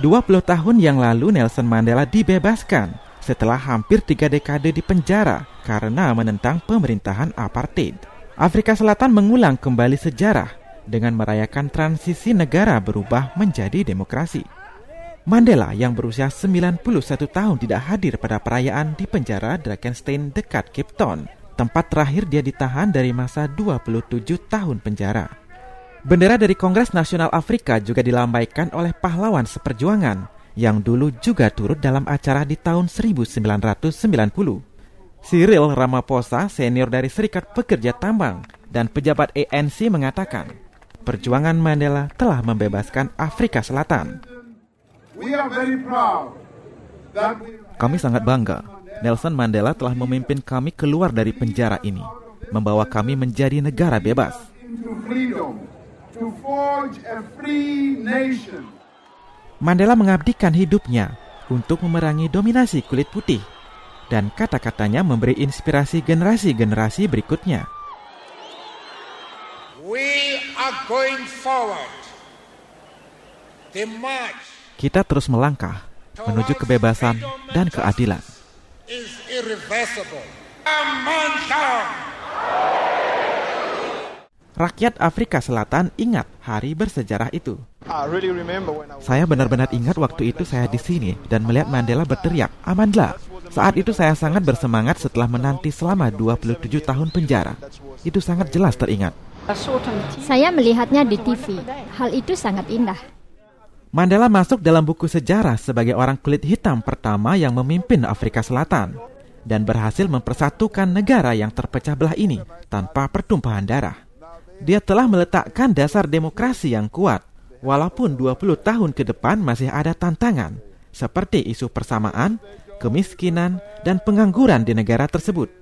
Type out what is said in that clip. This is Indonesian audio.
20 tahun yang lalu Nelson Mandela dibebaskan setelah hampir tiga dekade di penjara karena menentang pemerintahan apartheid. Afrika Selatan mengulang kembali sejarah dengan merayakan transisi negara berubah menjadi demokrasi. Mandela yang berusia 91 tahun tidak hadir pada perayaan di penjara Drakenstein dekat Cape Town, tempat terakhir dia ditahan dari masa 27 tahun penjara. Bendera dari Kongres Nasional Afrika juga dilambaikan oleh pahlawan seperjuangan yang dulu juga turut dalam acara di tahun 1990. Cyril Ramaphosa, senior dari Serikat Pekerja Tambang dan pejabat ANC mengatakan, perjuangan Mandela telah membebaskan Afrika Selatan. Kami sangat bangga. Nelson Mandela telah memimpin kami keluar dari penjara ini, membawa kami menjadi negara bebas. Mandela mengabdikan hidupnya untuk memerangi dominasi kulit putih dan kata-katanya memberi inspirasi generasi-generasi berikutnya. We are going forward. The march Kita terus melangkah menuju kebebasan dan keadilan. Rakyat Afrika Selatan ingat hari bersejarah itu. Saya benar-benar ingat waktu itu saya di sini dan melihat Mandela berteriak, Amandla. Saat itu saya sangat bersemangat setelah menanti selama 27 tahun penjara. Itu sangat jelas teringat. Saya melihatnya di TV. Hal itu sangat indah. Mandela masuk dalam buku sejarah sebagai orang kulit hitam pertama yang memimpin Afrika Selatan dan berhasil mempersatukan negara yang terpecah belah ini tanpa pertumpahan darah. Dia telah meletakkan dasar demokrasi yang kuat, walaupun 20 tahun ke depan masih ada tantangan, seperti isu persamaan, kemiskinan, dan pengangguran di negara tersebut.